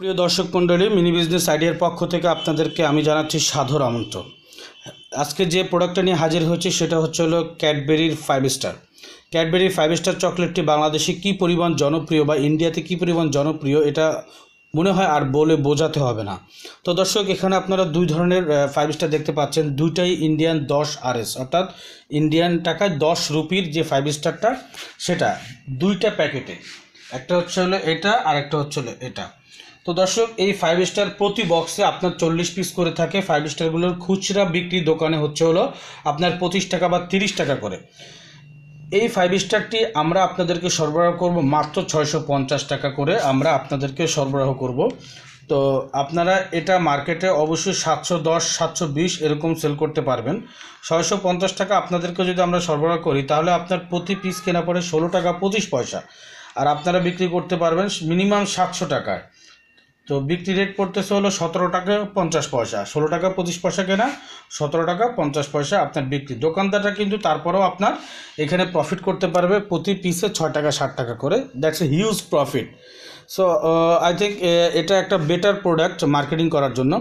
প্রিয় দর্শক মণ্ডলী মিনি বিজনেস আইডিয়ার পক্ষ থেকে আপনাদেরকে আমি জানাচ্ছি সাধুর আমন্ত্রণ আজকে যে প্রোডাক্টটা নিয়ে হাজির হয়েছি সেটা হচ্ছে হলো ক্যাডবেরির ফাইভ স্টার ক্যাডবেরির ফাইভ স্টার চকলেটটি বাংলাদেশে কি পরিমাণ জনপ্রিয় বা ইন্ডিয়াতে কি পরিমাণ জনপ্রিয় এটা মনে হয় আর বলে বোঝাতে হবে না তো দর্শক এখানে আপনারা দুই ধরনের ফাইভ স্টার দেখতে পাচ্ছেন দুইটাই ইন্ডিয়ান দশ আরএস অর্থাৎ ইন্ডিয়ান টাকায় দশ রুপির যে ফাইভ স্টারটা সেটা দুইটা প্যাকেটে একটা হচ্ছে হলো এটা আর একটা হচ্ছে হলো এটা তো দর্শক এই ফাইভ স্টার প্রতি বক্সে আপনার চল্লিশ পিস করে থাকে ফাইভ স্টারগুলোর খুচরা বিক্রি দোকানে হচ্ছে হলো আপনার পঁচিশ টাকা বা তিরিশ টাকা করে এই ফাইভ স্টারটি আমরা আপনাদেরকে সরবরাহ করব মাত্র ছয়শো টাকা করে আমরা আপনাদেরকে সরবরাহ করব তো আপনারা এটা মার্কেটে অবশ্যই সাতশো দশ সাতশো বিশ এরকম সেল করতে পারবেন ছয়শো পঞ্চাশ টাকা আপনাদেরকে যদি আমরা সরবরাহ করি তাহলে আপনার প্রতি পিস কেনা পড়ে ষোলো টাকা পঁচিশ পয়সা আর আপনারা বিক্রি করতে পারবেন মিনিমাম সাতশো টাকায় তো বিক্রি রেট পড়তেছে হলো সতেরো টাকা পঞ্চাশ পয়সা ষোলো টাকা পঁচিশ পয়সা কেনা সতেরো টাকা পঞ্চাশ পয়সা আপনার বিক্রি দোকানদারটা কিন্তু তারপরেও আপনার এখানে প্রফিট করতে পারবে প্রতি পিসে ছয় টাকা ষাট টাকা করে that's a huge profit so I think এটা একটা বেটার প্রোডাক্ট মার্কেটিং করার জন্য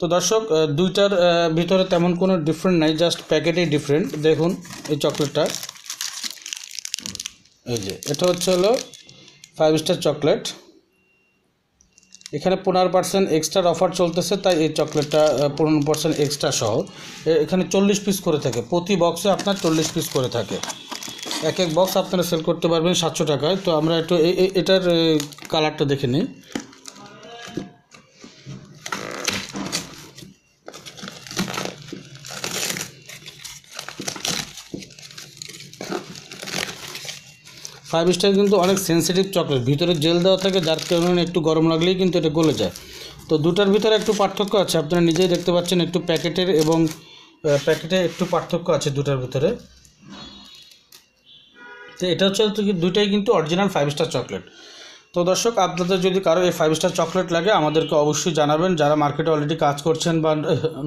তো দর্শক uh, দুইটার uh, ভিতরে তেমন কোনো ডিফারেন্ট নাই জাস্ট প্যাকেটেই ডিফারেন্ট দেখুন এই চকলেটটা এই যে এটা হচ্ছে হলো ফাইভ স্টার চকলেট এখানে পনেরো পার্সেন্ট এক্সট্রার অফার চলতেছে তাই এই চকলেটটা পনেরো পার্সেন্ট এক্সট্রা সহ এখানে চল্লিশ পিস করে থাকে প্রতি বক্সে আপনার চল্লিশ পিস করে থাকে এক এক বক্স আপনারা সেল করতে পারবেন সাতশো টাকায় তো আমরা একটু এটার কালারটা দেখে নিই ফাইভ স্টার কিন্তু অনেক সেন্সিটিভ চকলেট ভিতরে জেল দেওয়া থাকে যার কারণে একটু গরম লাগলেই কিন্তু এটা গলে যায় তো দুটার ভিতরে একটু পার্থক্য আছে আপনারা নিজেই দেখতে পাচ্ছেন একটু প্যাকেটের এবং প্যাকেটে একটু পার্থক্য আছে দুটার ভিতরে তো এটা হচ্ছে দুইটাই কিন্তু অরিজিনাল ফাইভ স্টার চকলেট তো দর্শক আপনাদের যদি কারো এই ফাইভ স্টার চকলেট লাগে আমাদেরকে অবশ্যই জানাবেন যারা মার্কেটে অলরেডি কাজ করছেন বা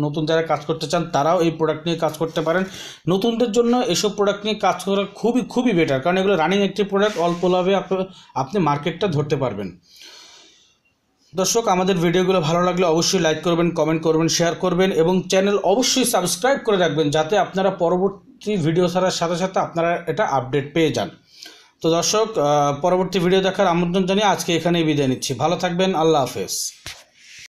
নতুন যারা কাজ করতে চান তারাও এই প্রোডাক্ট নিয়ে কাজ করতে পারেন নতুনদের জন্য এসব প্রোডাক্ট নিয়ে কাজ করা খুবই খুবই বেটার কারণ এগুলো রানিং একটি প্রোডাক্ট অল্প লাভে আপনি মার্কেটটা ধরতে পারবেন দর্শক আমাদের ভিডিওগুলো ভালো লাগলে অবশ্যই লাইক করবেন কমেন্ট করবেন শেয়ার করবেন এবং চ্যানেল অবশ্যই সাবস্ক্রাইব করে রাখবেন যাতে আপনারা পরবর্তী ভিডিও ছাড়ার সাথে সাথে আপনারা এটা আপডেট পেয়ে যান তো দর্শক পরবর্তী ভিডিও দেখার আমন্ত্রণ জানিয়ে আজকে এখানেই বিদায় নিচ্ছি ভালো থাকবেন আল্লাহ হাফেজ